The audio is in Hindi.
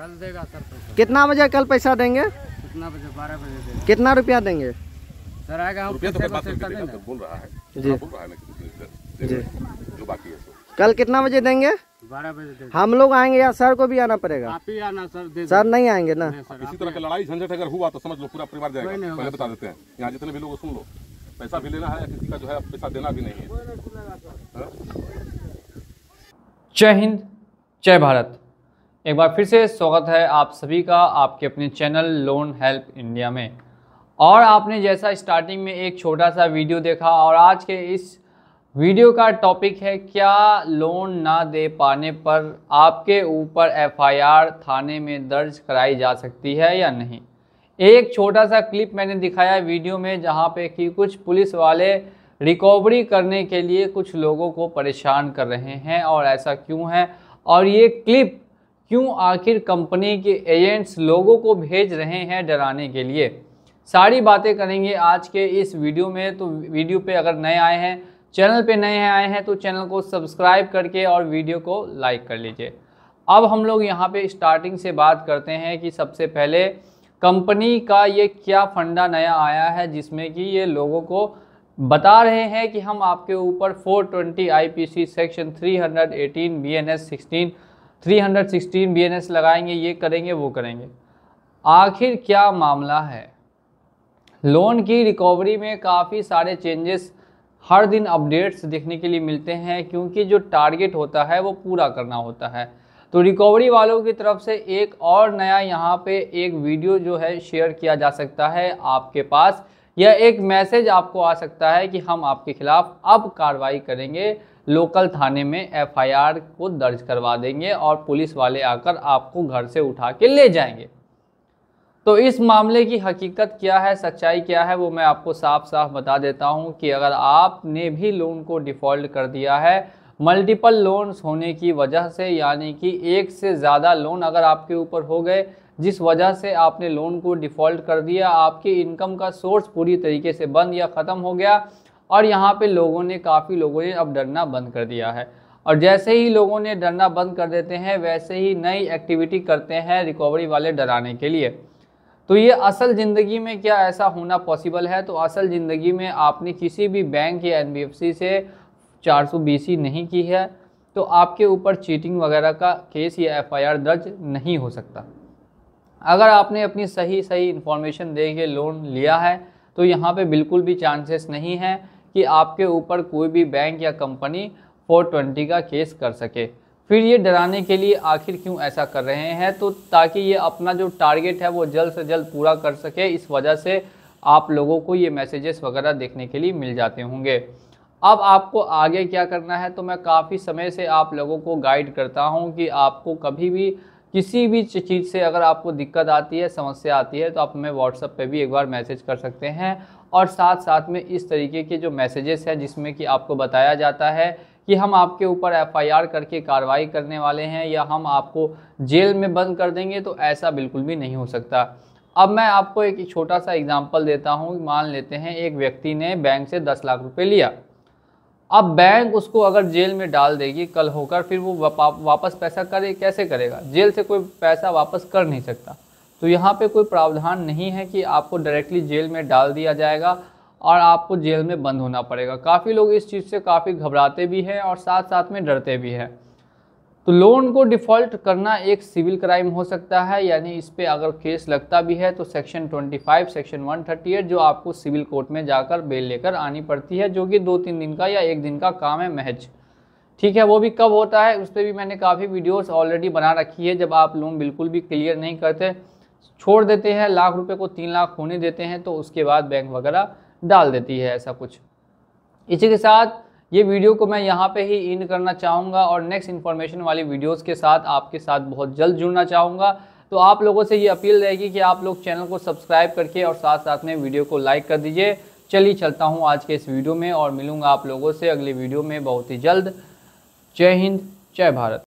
कल देगा सर पैसा कितना बजे कल पैसा देंगे कितना बजे बारह बजे देंगे कितना रुपया देंगे सर आएगा हम रुपया तो बात तो बोल रहा है जी हाँ, बोल रहा है जी जो बाकी है कल कितना बजे देंगे बारह बजे हम लोग आएंगे या सर को भी आना पड़ेगा आप ही आना सर दे सर नहीं आएंगे ना इसी तरह की लड़ाई झंझट अगर हुआ तो समझ लो पूरा परिवार जाएगा पहले बता देते हैं यहाँ जितने भी लोग सुन लो पैसा भी लेना है या किसी का जो है पैसा देना भी नहीं है हाँ? जय हिंद जय भारत एक बार फिर से स्वागत है आप सभी का आपके अपने चैनल लोन हेल्प इंडिया में और आपने जैसा स्टार्टिंग में एक छोटा सा वीडियो देखा और आज के इस वीडियो का टॉपिक है क्या लोन ना दे पाने पर आपके ऊपर एफआईआर थाने में दर्ज कराई जा सकती है या नहीं एक छोटा सा क्लिप मैंने दिखाया वीडियो में जहाँ पे कि कुछ पुलिस वाले रिकवरी करने के लिए कुछ लोगों को परेशान कर रहे हैं और ऐसा क्यों है और ये क्लिप क्यों आखिर कंपनी के एजेंट्स लोगों को भेज रहे हैं डराने के लिए सारी बातें करेंगे आज के इस वीडियो में तो वीडियो पे अगर नए आए हैं चैनल पे नए आए हैं तो चैनल को सब्सक्राइब करके और वीडियो को लाइक कर लीजिए अब हम लोग यहाँ पे स्टार्टिंग से बात करते हैं कि सबसे पहले कंपनी का ये क्या फंडा नया आया है जिसमें कि ये लोगों को बता रहे हैं कि हम आपके ऊपर 420 IPC section 318 BNS 16 three hundred sixteen B N S लगाएंगे ये करेंगे वो करेंगे आखिर क्या मामला है लोन की रिकवरी में काफ़ी सारे चेंजेस हर दिन अपडेट्स देखने के लिए मिलते हैं क्योंकि जो टारगेट होता है वो पूरा करना होता है तो रिकवरी वालों की तरफ से एक और नया यहाँ पे एक वीडियो जो है शेयर किया जा सकता है आपके पास या एक मैसेज आपको आ सकता है कि हम आपके खिलाफ अब कार्रवाई करेंगे लोकल थाने में एफआईआर को दर्ज करवा देंगे और पुलिस वाले आकर आपको घर से उठा के ले जाएंगे तो इस मामले की हकीकत क्या है सच्चाई क्या है वो मैं आपको साफ साफ बता देता हूँ कि अगर आपने भी लोन को डिफ़ॉल्ट कर दिया है मल्टीपल लोन्स होने की वजह से यानी कि एक से ज़्यादा लोन अगर आपके ऊपर हो गए जिस वजह से आपने लोन को डिफ़ॉल्ट कर दिया आपकी इनकम का सोर्स पूरी तरीके से बंद या ख़त्म हो गया और यहाँ पे लोगों ने काफ़ी लोगों ने अब डरना बंद कर दिया है और जैसे ही लोगों ने डरना बंद कर देते हैं वैसे ही नई एक्टिविटी करते हैं रिकवरी वाले डराने के लिए तो ये असल ज़िंदगी में क्या ऐसा होना पॉसिबल है तो असल ज़िंदगी में आपने किसी भी बैंक या एन से चार सौ नहीं की है तो आपके ऊपर चीटिंग वगैरह का केस या एफआईआर दर्ज नहीं हो सकता अगर आपने अपनी सही सही इन्फॉर्मेशन दे के लोन लिया है तो यहाँ पे बिल्कुल भी चांसेस नहीं है कि आपके ऊपर कोई भी बैंक या कंपनी 420 का केस कर सके फिर ये डराने के लिए आखिर क्यों ऐसा कर रहे हैं तो ताकि ये अपना जो टारगेट है वो जल्द से जल्द पूरा कर सके इस वजह से आप लोगों को ये मैसेजेस वगैरह देखने के लिए मिल जाते होंगे अब आपको आगे क्या करना है तो मैं काफ़ी समय से आप लोगों को गाइड करता हूँ कि आपको कभी भी किसी भी चीज़ से अगर आपको दिक्कत आती है समस्या आती है तो आप हमें व्हाट्सअप पे भी एक बार मैसेज कर सकते हैं और साथ साथ में इस तरीके के जो मैसेजेस हैं जिसमें कि आपको बताया जाता है कि हम आपके ऊपर एफआईआर करके कार्रवाई करने वाले हैं या हम आपको जेल में बंद कर देंगे तो ऐसा बिल्कुल भी नहीं हो सकता अब मैं आपको एक छोटा सा एग्ज़ाम्पल देता हूँ मान लेते हैं एक व्यक्ति ने बैंक से दस लाख रुपये लिया अब बैंक उसको अगर जेल में डाल देगी कल होकर फिर वो वापस पैसा करे कैसे करेगा जेल से कोई पैसा वापस कर नहीं सकता तो यहाँ पे कोई प्रावधान नहीं है कि आपको डायरेक्टली जेल में डाल दिया जाएगा और आपको जेल में बंद होना पड़ेगा काफ़ी लोग इस चीज़ से काफ़ी घबराते भी हैं और साथ साथ में डरते भी हैं तो लोन को डिफ़ॉल्ट करना एक सिविल क्राइम हो सकता है यानी इस पर अगर केस लगता भी है तो सेक्शन 25 सेक्शन 138 जो आपको सिविल कोर्ट में जाकर बेल लेकर आनी पड़ती है जो कि दो तीन दिन का या एक दिन का काम है महज ठीक है वो भी कब होता है उस पर भी मैंने काफ़ी वीडियोस ऑलरेडी बना रखी है जब आप लोन बिल्कुल भी क्लियर नहीं करते छोड़ देते हैं लाख रुपये को तीन लाख होने देते हैं तो उसके बाद बैंक वगैरह डाल देती है ऐसा कुछ इसी के साथ ये वीडियो को मैं यहाँ पे ही इन करना चाहूँगा और नेक्स्ट इन्फॉर्मेशन वाली वीडियोस के साथ आपके साथ बहुत जल्द जुड़ना चाहूँगा तो आप लोगों से ये अपील रहेगी कि आप लोग चैनल को सब्सक्राइब करके और साथ साथ में वीडियो को लाइक कर दीजिए चलिए चलता हूँ आज के इस वीडियो में और मिलूँगा आप लोगों से अगले वीडियो में बहुत ही जल्द जय हिंद जय भारत